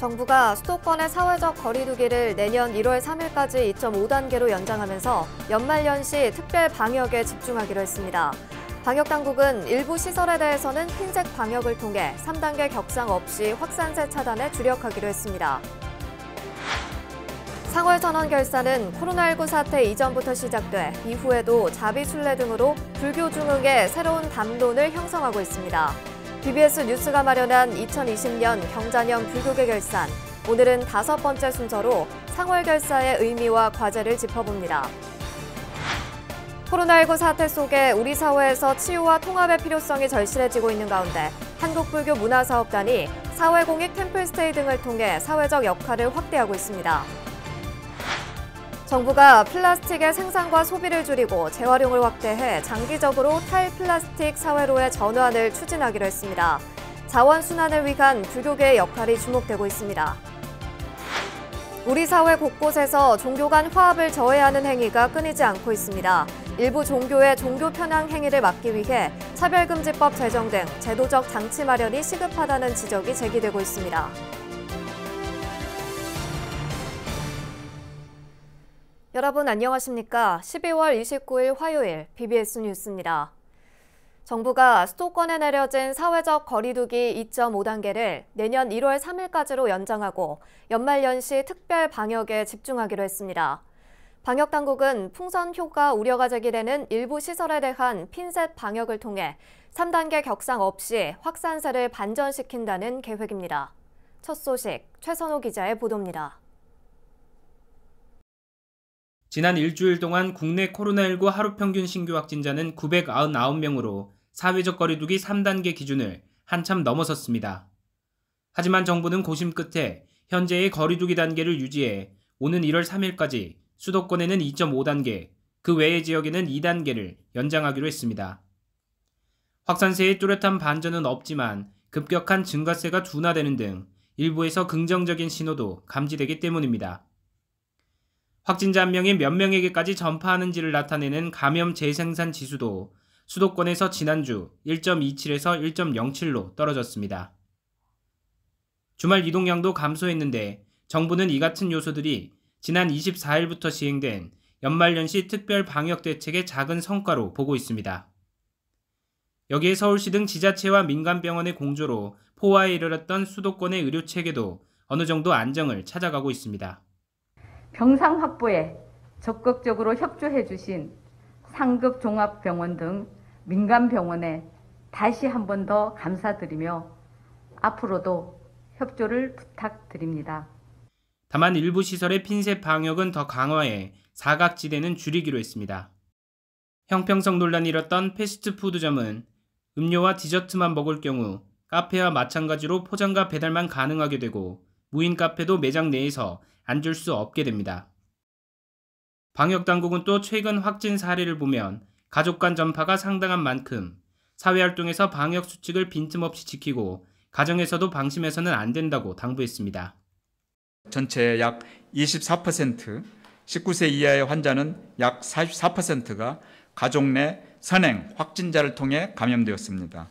정부가 수도권의 사회적 거리두기를 내년 1월 3일까지 2.5단계로 연장하면서 연말연시 특별 방역에 집중하기로 했습니다. 방역당국은 일부 시설에 대해서는 흰색 방역을 통해 3단계 격상 없이 확산세 차단에 주력하기로 했습니다. 상월 전원 결산은 코로나19 사태 이전부터 시작돼 이후에도 자비순례 등으로 불교 중흥의 새로운 담론을 형성하고 있습니다. TBS 뉴스가 마련한 2020년 경자년 불교계 결산. 오늘은 다섯 번째 순서로 상월 결사의 의미와 과제를 짚어봅니다. 코로나19 사태 속에 우리 사회에서 치유와 통합의 필요성이 절실해지고 있는 가운데 한국불교 문화사업단이 사회공익 템플스테이 등을 통해 사회적 역할을 확대하고 있습니다. 정부가 플라스틱의 생산과 소비를 줄이고 재활용을 확대해 장기적으로 탈플라스틱 사회로의 전환을 추진하기로 했습니다. 자원순환을 위한 불교계의 역할이 주목되고 있습니다. 우리 사회 곳곳에서 종교 간 화합을 저해하는 행위가 끊이지 않고 있습니다. 일부 종교의 종교 편향 행위를 막기 위해 차별금지법 제정 등 제도적 장치 마련이 시급하다는 지적이 제기되고 있습니다. 여러분 안녕하십니까? 12월 29일 화요일 BBS 뉴스입니다. 정부가 수도권에 내려진 사회적 거리두기 2.5단계를 내년 1월 3일까지로 연장하고 연말연시 특별 방역에 집중하기로 했습니다. 방역 당국은 풍선 효과 우려가 제기되는 일부 시설에 대한 핀셋 방역을 통해 3단계 격상 없이 확산세를 반전시킨다는 계획입니다. 첫 소식 최선호 기자의 보도입니다. 지난 일주일 동안 국내 코로나19 하루 평균 신규 확진자는 999명으로 사회적 거리두기 3단계 기준을 한참 넘어섰습니다. 하지만 정부는 고심 끝에 현재의 거리두기 단계를 유지해 오는 1월 3일까지 수도권에는 2.5단계, 그 외의 지역에는 2단계를 연장하기로 했습니다. 확산세의 뚜렷한 반전은 없지만 급격한 증가세가 둔화되는 등 일부에서 긍정적인 신호도 감지되기 때문입니다. 확진자 한 명이 몇 명에게까지 전파하는지를 나타내는 감염 재생산 지수도 수도권에서 지난주 1.27에서 1.07로 떨어졌습니다. 주말 이동량도 감소했는데 정부는 이 같은 요소들이 지난 24일부터 시행된 연말연시 특별 방역 대책의 작은 성과로 보고 있습니다. 여기에 서울시 등 지자체와 민간병원의 공조로 포화에 이르렀던 수도권의 의료 체계도 어느 정도 안정을 찾아가고 있습니다. 병상 확보에 적극적으로 협조해 주신 상급 종합병원 등 민간 병원에 다시 한 번 더 감사드리며 앞으로도 협조를 부탁드립니다. 다만 일부 시설의 핀셋 방역은 더 강화해 사각지대는 줄이기로 했습니다. 형평성 논란이 일었던 패스트푸드점은 음료와 디저트만 먹을 경우 카페와 마찬가지로 포장과 배달만 가능하게 되고 무인 카페도 매장 내에서 앉을 수 없게 됩니다. 방역당국은 또 최근 확진 사례를 보면 가족 간 전파가 상당한 만큼 사회활동에서 방역수칙을 빈틈없이 지키고 가정에서도 방심해서는 안 된다고 당부했습니다. 전체 약 24%, 19세 이하의 환자는 약 44%가 가족 내 선행 확진자를 통해 감염되었습니다.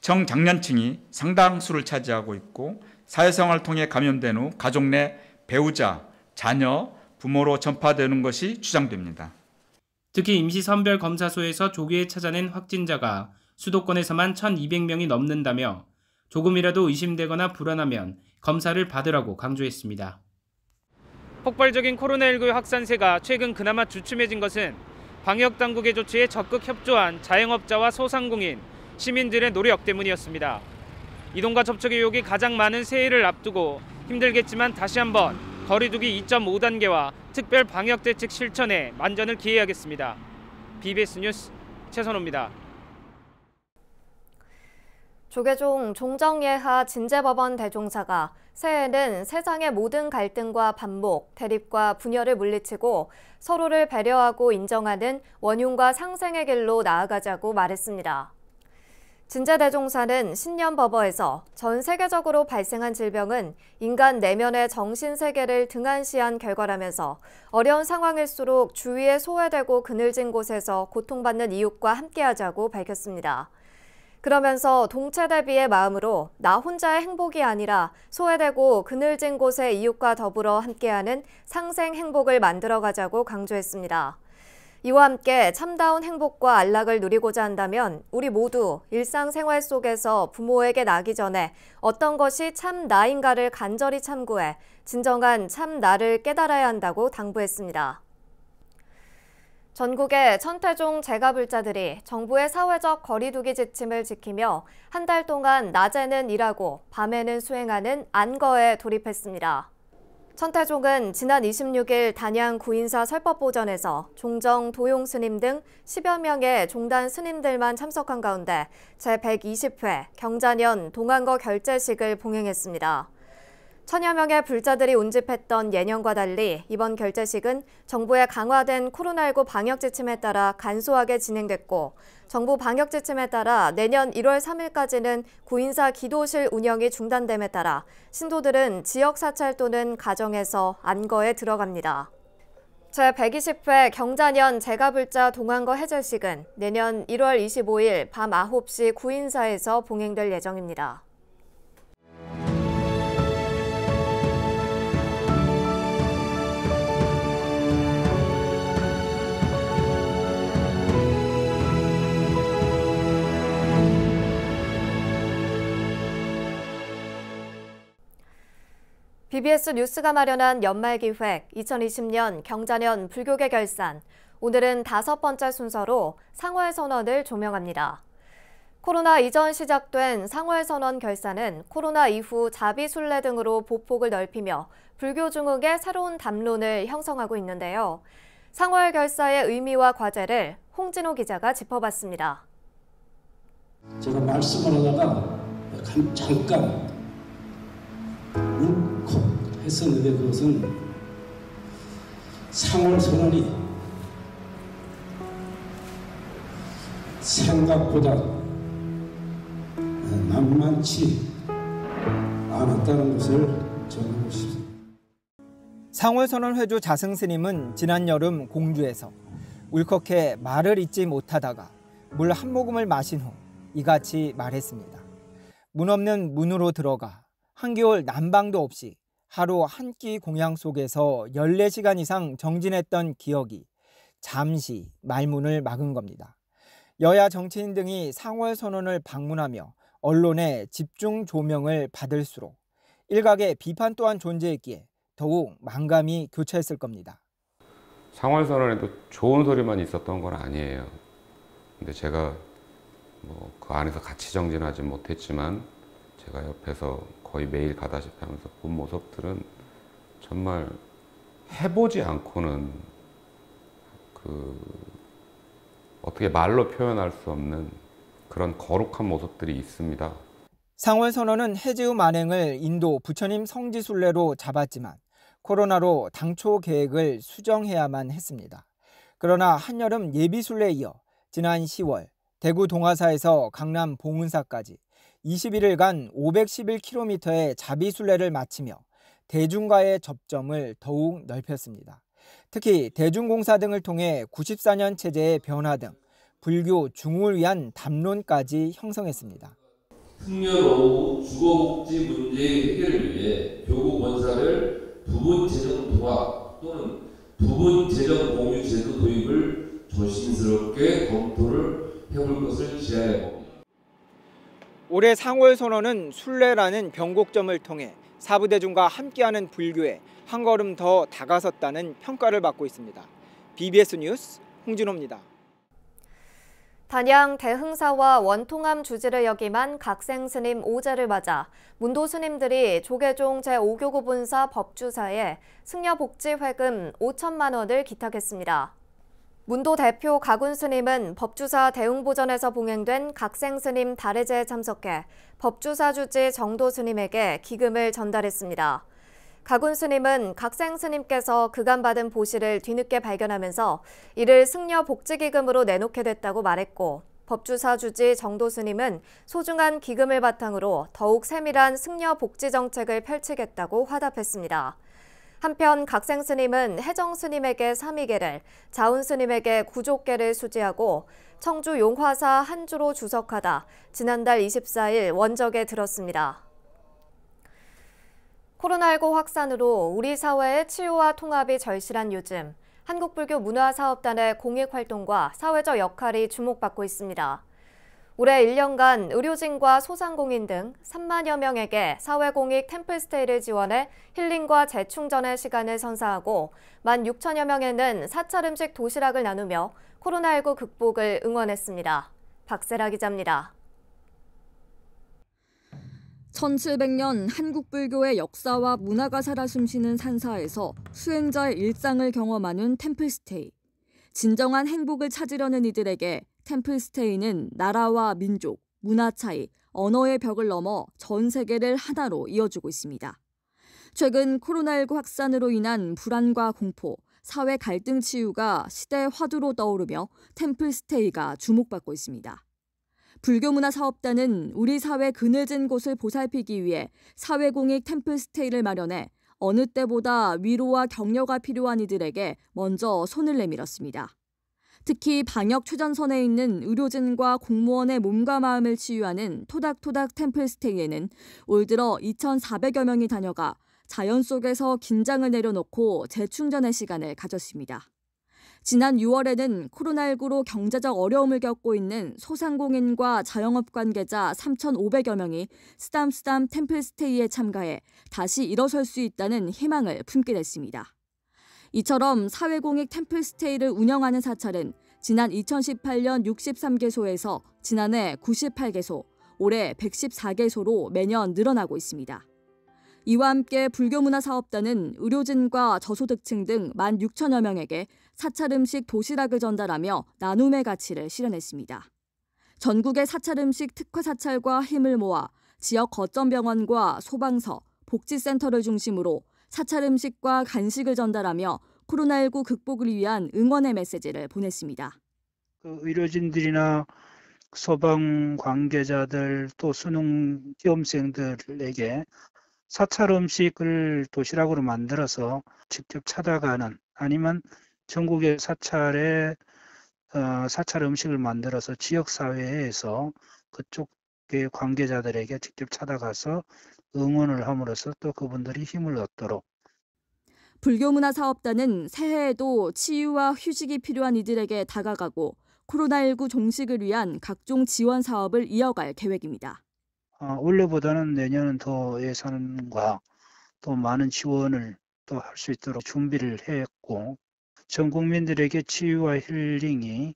청장년층이 상당수를 차지하고 있고 사회생활을 통해 감염된 후 가족 내 배우자, 자녀, 부모로 전파되는 것이 주장됩니다. 특히 임시선별검사소에서 조기에 찾아낸 확진자가 수도권에서만 1,200명이 넘는다며 조금이라도 의심되거나 불안하면 검사를 받으라고 강조했습니다. 폭발적인 코로나19 확산세가 최근 그나마 주춤해진 것은 방역당국의 조치에 적극 협조한 자영업자와 소상공인, 시민들의 노력 때문이었습니다. 이동과 접촉 의혹이 가장 많은 새해를 앞두고 힘들겠지만 다시 한번 거리두기 2.5단계와 특별 방역 대책 실천에 만전을 기해야겠습니다. BBS 뉴스 최선호입니다. 조계종 종정예하 진제법원 대종사가 새해에는 세상의 모든 갈등과 반목, 대립과 분열을 물리치고 서로를 배려하고 인정하는 원흉과 상생의 길로 나아가자고 말했습니다. 진제대종사는 신년버버에서 전 세계적으로 발생한 질병은 인간 내면의 정신세계를 등한시한 결과라면서 어려운 상황일수록 주위에 소외되고 그늘진 곳에서 고통받는 이웃과 함께하자고 밝혔습니다. 그러면서 동체 대비의 마음으로 나 혼자의 행복이 아니라 소외되고 그늘진 곳의 이웃과 더불어 함께하는 상생 행복을 만들어가자고 강조했습니다. 이와 함께 참다운 행복과 안락을 누리고자 한다면 우리 모두 일상생활 속에서 부모에게 나기 전에 어떤 것이 참 나인가를 간절히 참고해 진정한 참 나를 깨달아야 한다고 당부했습니다. 전국의 천태종 재가불자들이 정부의 사회적 거리두기 지침을 지키며 한 달 동안 낮에는 일하고 밤에는 수행하는 안거에 돌입했습니다. 천태종은 지난 26일 단양 구인사 설법보전에서 종정, 도용 스님 등 10여 명의 종단 스님들만 참석한 가운데 제120회 경자년 동안거 결제식을 봉행했습니다. 천여 명의 불자들이 운집했던 예년과 달리 이번 결제식은 정부의 강화된 코로나19 방역 지침에 따라 간소하게 진행됐고 정부 방역 지침에 따라 내년 1월 3일까지는 구인사 기도실 운영이 중단됨에 따라 신도들은 지역 사찰 또는 가정에서 안거에 들어갑니다. 제120회 경자년 제가불자 동안거 해절식은 내년 1월 25일 밤 9시 구인사에서 봉행될 예정입니다. BBS 뉴스가 마련한 연말 기획 2020년 경자년 불교계 결산 오늘은 다섯 번째 순서로 상월 선언을 조명합니다. 코로나 이전 시작된 상월 선언 결산은 코로나 이후 자비 순례 등으로 보폭을 넓히며 불교 중흥의 새로운 담론을 형성하고 있는데요. 상월 결사의 의미와 과제를 홍진호 기자가 짚어봤습니다. 제가 말씀을 하다가 잠깐 울컥 했었는데 그것은 상월 선언이 생각보다 만만치 않았다는 것을 전하고 싶습니다. 상월선언 회주 자승스님은 지난 여름 공주에서 울컥해 말을 잇지 못하다가 물 한 모금을 마신 후 이같이 말했습니다. 문 없는 문으로 들어가 한겨울 난방도 없이 하루 한 끼 공양 속에서 14시간 이상 정진했던 기억이 잠시 말문을 막은 겁니다. 여야 정치인 등이 상월 선언을 방문하며 언론의 집중 조명을 받을수록 일각의 비판 또한 존재했기에 더욱 망감이 교차했을 겁니다. 상월 선언에도 좋은 소리만 있었던 건 아니에요. 근데 제가 뭐 그 안에서 같이 정진하지 못했지만 제가 옆에서 거의 매일 가다시피 하면서 본 모습들은 정말 해보지 않고는 그 어떻게 말로 표현할 수 없는 그런 거룩한 모습들이 있습니다. 상월선언은 해제우 만행을 인도 부처님 성지순례로 잡았지만 코로나로 당초 계획을 수정해야만 했습니다. 그러나 한여름 예비순례 이어 지난 10월 대구 동화사에서 강남 봉은사까지 21일간 511km의 자비순례를 마치며 대중과의 접점을 더욱 넓혔습니다. 특히 대중공사 등을 통해 94년 체제의 변화 등 불교 중흥을 위한 담론까지 형성했습니다. 풍요로우 주거복지 문제의 해결을 위해 교구 권사를 부분 재정 통합 또는 부분 재정 공유 제도 도입을 조심스럽게 검토를 해볼 것을 지하해 봅니다. 올해 상월 선언은 순례라는 변곡점을 통해 사부대중과 함께하는 불교에 한 걸음 더 다가섰다는 평가를 받고 있습니다. BBS 뉴스 홍진호입니다. 단양 대흥사와 원통함 주지를 역임한 각생 스님 오제를 맞아 문도 스님들이 조계종 제5교구 본사 법주사에 승려복지 회금 5천만 원을 기탁했습니다. 문도 대표 가군 스님은 법주사 대웅보전에서 봉행된 각생 스님 다례제에 참석해 법주사 주지 정도 스님에게 기금을 전달했습니다. 가군 스님은 각생 스님께서 그간 받은 보시를 뒤늦게 발견하면서 이를 승려 복지기금으로 내놓게 됐다고 말했고 법주사 주지 정도 스님은 소중한 기금을 바탕으로 더욱 세밀한 승려 복지 정책을 펼치겠다고 화답했습니다. 한편 각생 스님은 해정 스님에게 삼위계를, 자운 스님에게 구족계를 수지하고 청주 용화사 한주로 주석하다 지난달 24일 원적에 들었습니다. 코로나19 확산으로 우리 사회의 치유와 통합이 절실한 요즘 한국불교 문화사업단의 공익활동과 사회적 역할이 주목받고 있습니다. 올해 1년간 의료진과 소상공인 등 3만여 명에게 사회공익 템플스테이를 지원해 힐링과 재충전의 시간을 선사하고 1만 6천여 명에는 사찰 음식 도시락을 나누며 코로나19 극복을 응원했습니다. 박세라 기자입니다. 1700년 한국 불교의 역사와 문화가 살아 숨쉬는 산사에서 수행자의 일상을 경험하는 템플스테이. 진정한 행복을 찾으려는 이들에게 템플스테이는 나라와 민족, 문화 차이, 언어의 벽을 넘어 전 세계를 하나로 이어주고 있습니다. 최근 코로나19 확산으로 인한 불안과 공포, 사회 갈등 치유가 시대의 화두로 떠오르며 템플스테이가 주목받고 있습니다. 불교문화 사업단은 우리 사회 그늘진 곳을 보살피기 위해 사회공익 템플스테이를 마련해 어느 때보다 위로와 격려가 필요한 이들에게 먼저 손을 내밀었습니다. 특히 방역 최전선에 있는 의료진과 공무원의 몸과 마음을 치유하는 토닥토닥 템플스테이에는 올 들어 2,400여 명이 다녀가 자연 속에서 긴장을 내려놓고 재충전의 시간을 가졌습니다. 지난 6월에는 코로나19로 경제적 어려움을 겪고 있는 소상공인과 자영업 관계자 3,500여 명이 쓰담쓰담 템플스테이에 참가해 다시 일어설 수 있다는 희망을 품게 됐습니다. 이처럼 사회공익 템플스테이를 운영하는 사찰은 지난 2018년 63개소에서 지난해 98개소, 올해 114개소로 매년 늘어나고 있습니다. 이와 함께 불교문화사업단은 의료진과 저소득층 등 1만 6천여 명에게 사찰 음식 도시락을 전달하며 나눔의 가치를 실현했습니다. 전국의 사찰 음식 특화 사찰과 힘을 모아 지역 거점 병원과 소방서, 복지센터를 중심으로 사찰 음식과 간식을 전달하며 코로나19 극복을 위한 응원의 메시지를 보냈습니다. 그 의료진들이나 소방 관계자들 또 수능 시험생들에게 사찰 음식을 도시락으로 만들어서 직접 찾아가는 아니면 전국의 사찰에 어, 사찰 음식을 만들어서 지역 사회에서 그쪽의 관계자들에게 직접 찾아가서 응원을 함으로써 또 그분들이 힘을 얻도록 불교문화 사업단은 새해에도 치유와 휴식이 필요한 이들에게 다가가고 코로나19 종식을 위한 각종 지원 사업을 이어갈 계획입니다. 아, 원래보다는 내년은 더 예산과 또 많은 지원을 또할수 있도록 준비를 했고 전 국민들에게 치유와 힐링이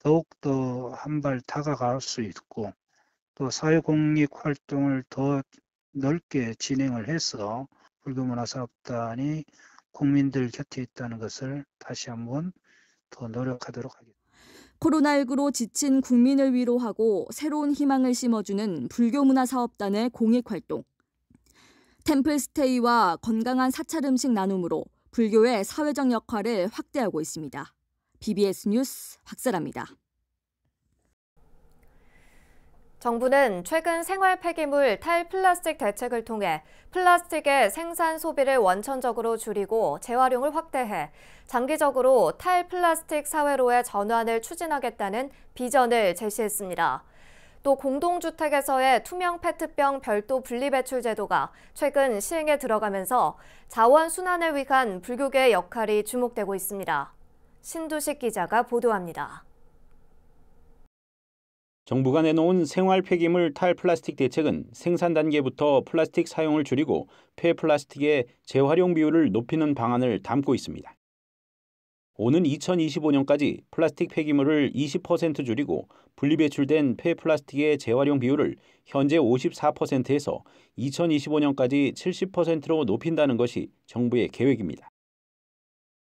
더욱 더 한 발 다가갈 수 있고 또 사회공익 활동을 더 넓게 진행을 해서 불교문화사업단이 국민들 곁에 있다는 것을 다시 한번 더 노력하도록 하겠습니다. 코로나19로 지친 국민을 위로하고 새로운 희망을 심어주는 불교문화사업단의 공익활동. 템플스테이와 건강한 사찰음식 나눔으로 불교의 사회적 역할을 확대하고 있습니다. BBS 뉴스 박사랍니다. 정부는 최근 생활 폐기물 탈플라스틱 대책을 통해 플라스틱의 생산 소비를 원천적으로 줄이고 재활용을 확대해 장기적으로 탈플라스틱 사회로의 전환을 추진하겠다는 비전을 제시했습니다. 또 공동주택에서의 투명 페트병 별도 분리배출 제도가 최근 시행에 들어가면서 자원 순환을 위한 불교계의 역할이 주목되고 있습니다. 신두식 기자가 보도합니다. 정부가 내놓은 생활 폐기물 탈 플라스틱 대책은 생산 단계부터 플라스틱 사용을 줄이고 폐플라스틱의 재활용 비율을 높이는 방안을 담고 있습니다. 오는 2025년까지 플라스틱 폐기물을 20% 줄이고 분리배출된 폐플라스틱의 재활용 비율을 현재 54%에서 2025년까지 70%로 높인다는 것이 정부의 계획입니다.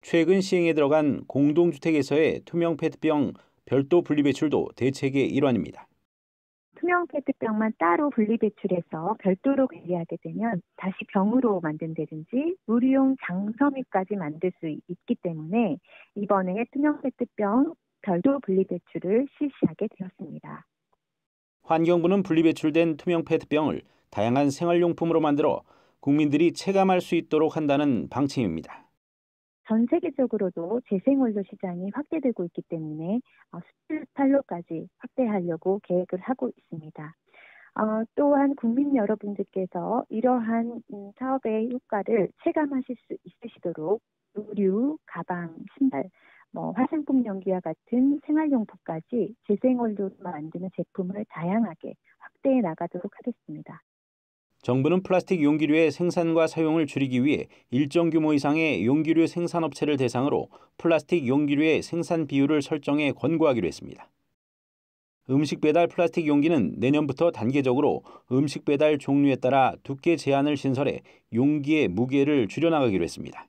최근 시행에 들어간 공동주택에서의 투명 페트병 별도 분리배출도 대책의 일환입니다. 투명 페트병만 따로 분리배출해서 별도로 관리하게 되면 다시 병으로 만든다든지 무료용 장섬유까지 만들 수 있기 때문에 이번에 투명 페트병 별도 분리배출을 실시하게 되었습니다. 환경부는 분리배출된 투명 페트병을 다양한 생활용품으로 만들어 국민들이 체감할 수 있도록 한다는 방침입니다. 전 세계적으로도 재생원료 시장이 확대되고 있기 때문에 어, 수출 판로까지 확대하려고 계획을 하고 있습니다. 어, 또한 국민 여러분들께서 이러한 음, 사업의 효과를 체감하실 수 있으시도록 의류, 가방, 신발, 뭐 화장품 연기와 같은 생활용품까지 재생원료로 만드는 제품을 다양하게 확대해 나가도록 하겠습니다. 정부는 플라스틱 용기류의 생산과 사용을 줄이기 위해 일정 규모 이상의 용기류 생산업체를 대상으로 플라스틱 용기류의 생산 비율을 설정해 권고하기로 했습니다. 음식 배달 플라스틱 용기는 내년부터 단계적으로 음식 배달 종류에 따라 두께 제한을 신설해 용기의 무게를 줄여나가기로 했습니다.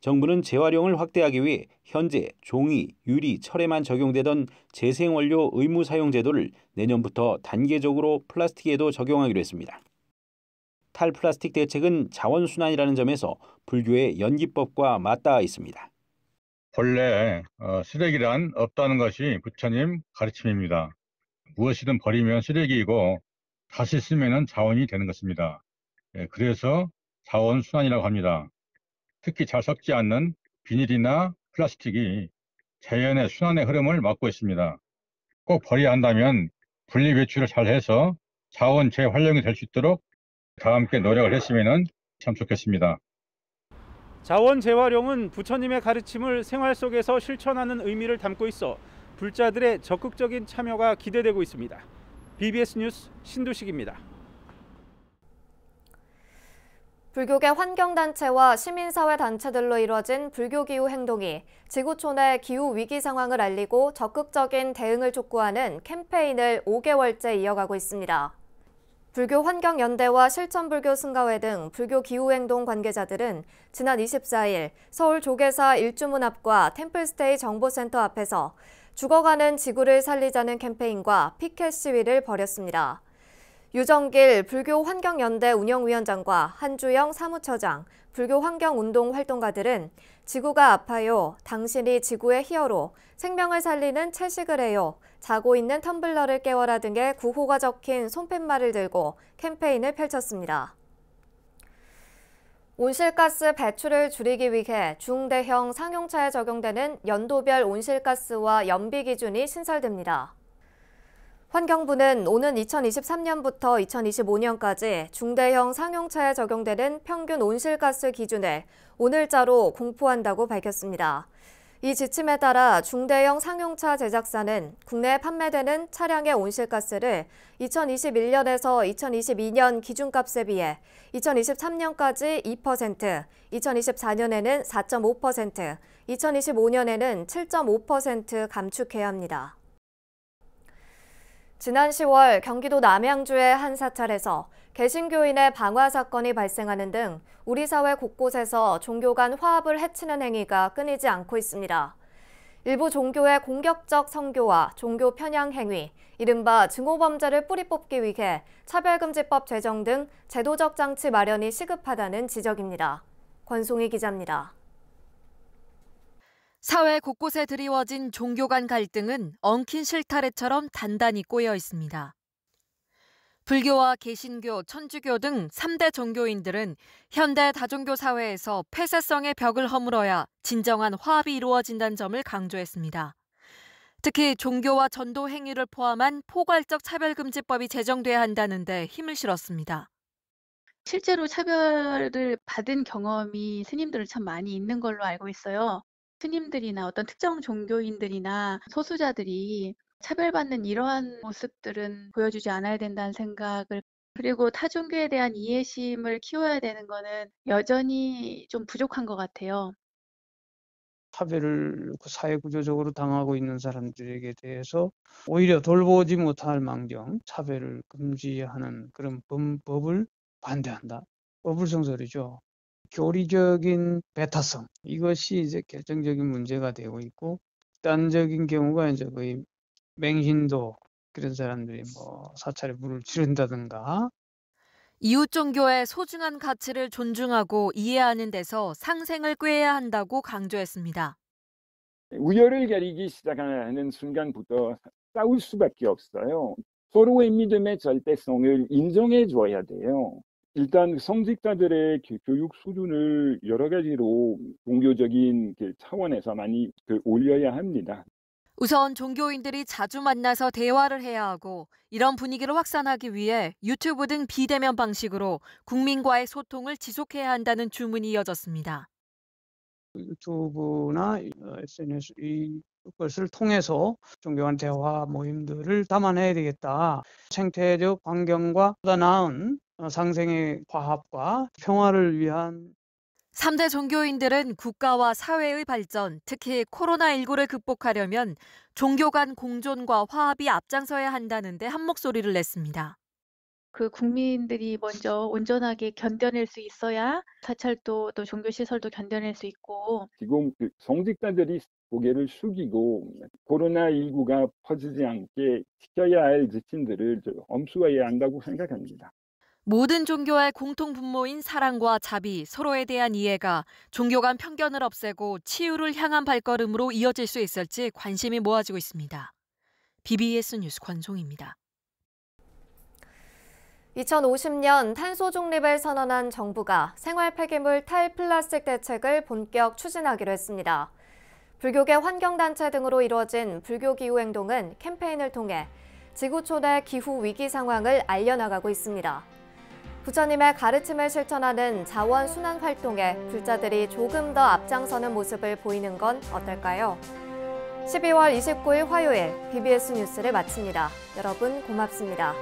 정부는 재활용을 확대하기 위해 현재 종이, 유리, 철에만 적용되던 재생원료 의무 사용 제도를 내년부터 단계적으로 플라스틱에도 적용하기로 했습니다. 탈플라스틱 대책은 자원순환이라는 점에서 불교의 연기법과 맞닿아 있습니다. 본래 어, 쓰레기란 없다는 것이 부처님 가르침입니다. 무엇이든 버리면 쓰레기이고 다시 쓰면 자원이 되는 것입니다. 예, 그래서 자원순환이라고 합니다. 특히 잘 섞지 않는 비닐이나 플라스틱이 자연의 순환의 흐름을 막고 있습니다. 꼭 버려야 한다면 분리 배출을 잘 해서 자원 재활용이 될 수 있도록 다 함께 노력을 했으면 참 좋겠습니다. 자원 재활용은 부처님의 가르침을 생활 속에서 실천하는 의미를 담고 있어 불자들의 적극적인 참여가 기대되고 있습니다. BBS 뉴스 신두식입니다. 불교계 환경단체와 시민사회단체들로 이뤄진 불교기후 행동이 지구촌의 기후 위기 상황을 알리고 적극적인 대응을 촉구하는 캠페인을 5개월째 이어가고 있습니다. 불교환경연대와 실천불교승가회 등 불교기후행동 관계자들은 지난 24일 서울 조계사 일주문 앞과 템플스테이 정보센터 앞에서 죽어가는 지구를 살리자는 캠페인과 피켓 시위를 벌였습니다. 유정길 불교환경연대 운영위원장과 한주영 사무처장, 불교환경운동 활동가들은 지구가 아파요, 당신이 지구의 히어로, 생명을 살리는 채식을 해요, 자고 있는 텀블러를 깨워라 등의 구호가 적힌 손팻말을 들고 캠페인을 펼쳤습니다. 온실가스 배출을 줄이기 위해 중대형 상용차에 적용되는 연도별 온실가스와 연비 기준이 신설됩니다. 환경부는 오는 2023년부터 2025년까지 중대형 상용차에 적용되는 평균 온실가스 기준을 오늘자로 공포한다고 밝혔습니다. 이 지침에 따라 중대형 상용차 제작사는 국내에 판매되는 차량의 온실가스를 2021년에서 2022년 기준값에 비해 2023년까지 2%, 2024년에는 4.5%, 2025년에는 7.5% 감축해야 합니다. 지난 10월 경기도 남양주의 한 사찰에서 개신교인의 방화 사건이 발생하는 등 우리 사회 곳곳에서 종교 간 화합을 해치는 행위가 끊이지 않고 있습니다. 일부 종교의 공격적 성교와 종교 편향 행위, 이른바 증오범죄를 뿌리 뽑기 위해 차별금지법 제정 등 제도적 장치 마련이 시급하다는 지적입니다. 권송희 기자입니다. 사회 곳곳에 드리워진 종교 간 갈등은 엉킨 실타래처럼 단단히 꼬여 있습니다. 불교와 개신교, 천주교 등 3대 종교인들은 현대 다종교 사회에서 폐쇄성의 벽을 허물어야 진정한 화합이 이루어진다는 점을 강조했습니다. 특히 종교와 전도 행위를 포함한 포괄적 차별금지법이 제정돼야 한다는데 힘을 실었습니다. 실제로 차별을 받은 경험이 스님들은 참 많이 있는 걸로 알고 있어요. 스님들이나 어떤 특정 종교인들이나 소수자들이 차별받는 이러한 모습들은 보여주지 않아야 된다는 생각을 그리고 타종교에 대한 이해심을 키워야 되는 거는 여전히 좀 부족한 것 같아요. 차별을 사회구조적으로 당하고 있는 사람들에게 대해서 오히려 돌보지 못할 망정 차별을 금지하는 그런 범, 법을 반대한다. 어불 성설이죠. 교리적인 배타성 이것이 이제 결정적인 문제가 되고 있고 극단적인 경우가 이제 거의 맹신도 그런 사람들이 뭐 사찰에 물을 지른다든가 이웃 종교의 소중한 가치를 존중하고 이해하는 데서 상생을 꾀해야 한다고 강조했습니다. 우열을 가리기 시작하는 순간부터 싸울 수밖에 없어요. 서로의 믿음의 절대성을 인정해 줘야 돼요. 일단 성직자들의 교육 수준을 여러 가지로 종교적인 그 차원에서 많이 그 올려야 합니다. 우선 종교인들이 자주 만나서 대화를 해야 하고 이런 분위기를 확산하기 위해 유튜브 등 비대면 방식으로 국민과의 소통을 지속해야 한다는 주문이 이어졌습니다. 유튜브나 SNS 어, 이것을 통해서 종교간 대화 모임들을 담아내야 되겠다. 생태적 환경과 보다 나은 어, 상생의 화합과 평화를 위한 3대 종교인들은 국가와 사회의 발전, 특히 코로나19를 극복하려면 종교 간 공존과 화합이 앞장서야 한다는데 한목소리를 냈습니다. 그 국민들이 먼저 온전하게 견뎌낼 수 있어야 사찰도 또 종교시설도 견뎌낼 수 있고 지금 그 성직자들이 고개를 숙이고 코로나19가 퍼지지 않게 지켜야 할 지침들을 엄수해야 한다고 생각합니다. 모든 종교의 공통 분모인 사랑과 자비, 서로에 대한 이해가 종교 간 편견을 없애고 치유를 향한 발걸음으로 이어질 수 있을지 관심이 모아지고 있습니다. BBS 뉴스 권송입니다. 2050년 탄소 중립을 선언한 정부가 생활 폐기물 탈플라스틱 대책을 본격 추진하기로 했습니다. 불교계 환경단체 등으로 이루어진 불교기후행동은 캠페인을 통해 지구촌의 기후 위기 상황을 알려나가고 있습니다. 부처님의 가르침을 실천하는 자원 순환 활동에 불자들이 조금 더 앞장서는 모습을 보이는 건 어떨까요? 12월 29일 화요일 BBS 뉴스를 마칩니다. 여러분 고맙습니다.